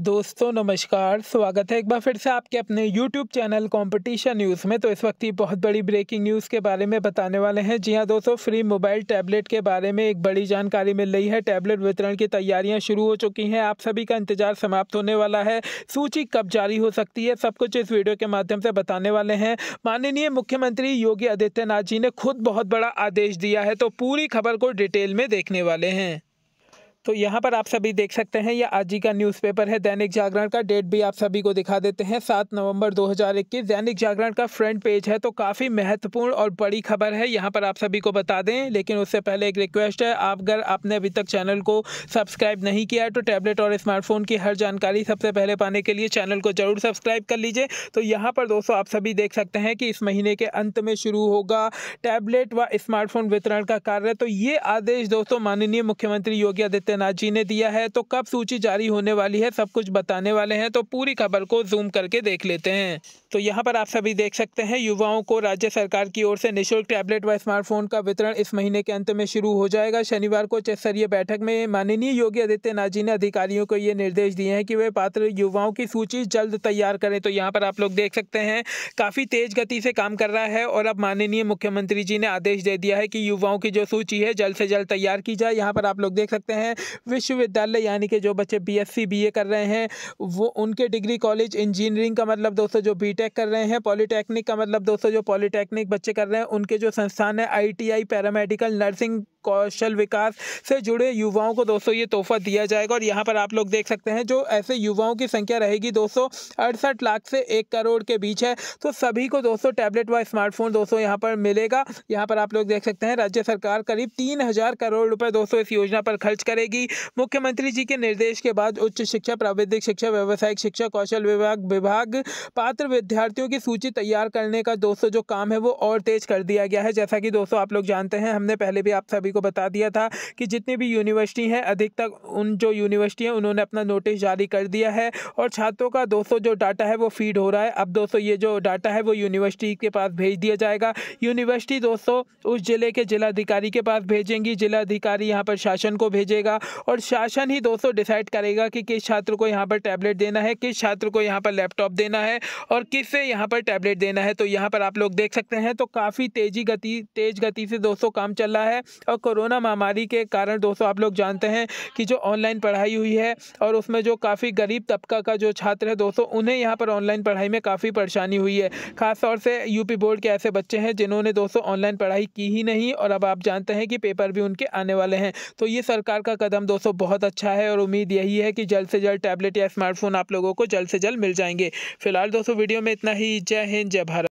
दोस्तों नमस्कार स्वागत है एक बार फिर से आपके अपने YouTube चैनल कंपटीशन न्यूज़ में तो इस वक्त ही बहुत बड़ी ब्रेकिंग न्यूज़ के बारे में बताने वाले हैं जी हां दोस्तों फ्री मोबाइल टैबलेट के बारे में एक बड़ी जानकारी मिल रही है टैबलेट वितरण की तैयारियां शुरू हो चुकी हैं आप सभी का इंतजार समाप्त होने वाला है सूची कब जारी हो सकती है सब कुछ इस वीडियो के माध्यम से बताने वाले हैं माननीय मुख्यमंत्री योगी आदित्यनाथ जी ने खुद बहुत बड़ा आदेश दिया है तो पूरी खबर को डिटेल में देखने वाले हैं तो यहाँ पर आप सभी देख सकते हैं यह आज ही का न्यूज़पेपर है दैनिक जागरण का डेट भी आप सभी को दिखा देते हैं सात नवंबर 2021 दैनिक जागरण का फ्रंट पेज है तो काफ़ी महत्वपूर्ण और बड़ी खबर है यहाँ पर आप सभी को बता दें लेकिन उससे पहले एक रिक्वेस्ट है आप अगर आपने अभी तक चैनल को सब्सक्राइब नहीं किया है तो टैबलेट और स्मार्टफोन की हर जानकारी सबसे पहले पाने के लिए चैनल को जरूर सब्सक्राइब कर लीजिए तो यहाँ पर दोस्तों आप सभी देख सकते हैं कि इस महीने के अंत में शुरू होगा टैबलेट व स्मार्टफोन वितरण का कार्य तो ये आदेश दोस्तों माननीय मुख्यमंत्री योगी आदित्य आदित्यनाथ जी ने दिया है तो कब सूची जारी होने वाली है सब कुछ बताने वाले हैं तो पूरी खबर को जूम करके देख लेते हैं तो यहाँ पर आप सभी देख सकते हैं युवाओं को राज्य सरकार की ओर से निःशुल्क टैबलेट व स्मार्टफोन का वितरण इस महीने के अंत में शुरू हो जाएगा शनिवार को स्तरीय बैठक में माननीय योगी आदित्यनाथ जी ने अधिकारियों को ये निर्देश दिए हैं कि वे पात्र युवाओं की सूची जल्द तैयार करें तो यहाँ पर आप लोग देख सकते हैं काफ़ी तेज़ गति से काम कर रहा है और अब माननीय मुख्यमंत्री जी ने आदेश दे दिया है कि युवाओं की जो सूची है जल्द से जल्द तैयार की जाए यहाँ पर आप लोग देख सकते हैं विश्वविद्यालय यानी कि जो बच्चे बीएससी बीए कर रहे हैं वो उनके डिग्री कॉलेज इंजीनियरिंग का मतलब दोस्तों जो बीटेक कर रहे हैं पॉलीटेक्निक का मतलब दोस्तों जो पॉलीटेक्निक बच्चे कर रहे हैं उनके जो संस्थान है आईटीआई पैरामेडिकल नर्सिंग कौशल विकास से जुड़े युवाओं को दोस्तों ये तोहफा दिया जाएगा और यहाँ पर आप लोग देख सकते हैं जो ऐसे युवाओं की संख्या रहेगी दोस्तों अड़सठ लाख से एक करोड़ के बीच है तो सभी को दोस्तों टैबलेट व स्मार्टफोन दोस्तों यहाँ पर मिलेगा यहाँ पर आप लोग देख सकते हैं राज्य सरकार करीब तीन हजार करोड़ रुपए दोस्तों इस योजना पर खर्च करेगी मुख्यमंत्री जी के निर्देश के बाद उच्च शिक्षा प्राविधिक शिक्षा व्यावसायिक शिक्षा कौशल विभाग विभाग पात्र विद्यार्थियों की सूची तैयार करने का दोस्तों जो काम है वो और तेज कर दिया गया है जैसा कि दोस्तों आप लोग जानते हैं हमने पहले भी आप सभी को बता दिया था कि जितनी भी यूनिवर्सिटी हैं अधिकतर उन जो यूनिवर्सिटी हैं उन्होंने अपना नोटिस जारी कर दिया है और छात्रों का 200 जो डाटा है वो फीड हो रहा है अब दोस्तों ये जो डाटा है वो यूनिवर्सिटी के पास भेज दिया जाएगा यूनिवर्सिटी दोस्तों उस ज़िले के जिलाधिकारी के पास भेजेंगी जिलाधिकारी यहाँ पर शासन को भेजेगा और शासन ही दोस्तों डिसाइड करेगा कि किस छात्र को यहाँ पर टैबलेट देना है किस छात्र को यहाँ पर लैपटॉप देना है और किससे यहाँ पर टैबलेट देना है तो यहाँ पर आप लोग देख सकते हैं तो काफ़ी तेज़ी गति तेज़ गति से दोस्तों काम चल रहा है और कोरोना महामारी के कारण दोस्तों आप लोग जानते हैं कि जो ऑनलाइन पढ़ाई हुई है और उसमें जो काफ़ी गरीब तबका का जो छात्र है दोस्तों उन्हें यहाँ पर ऑनलाइन पढ़ाई में काफ़ी परेशानी हुई है खास तौर से यूपी बोर्ड के ऐसे बच्चे हैं जिन्होंने दोस्तों ऑनलाइन पढ़ाई की ही नहीं और अब आप जानते हैं कि पेपर भी उनके आने वाले हैं तो ये सरकार का कदम दोस्तों बहुत अच्छा है और उम्मीद यही है कि जल्द से जल्द टैबलेट या स्मार्टफोन आप लोगों को जल्द से जल्द मिल जाएंगे फिलहाल दोस्तों वीडियो में इतना ही जय हिंद जय भारत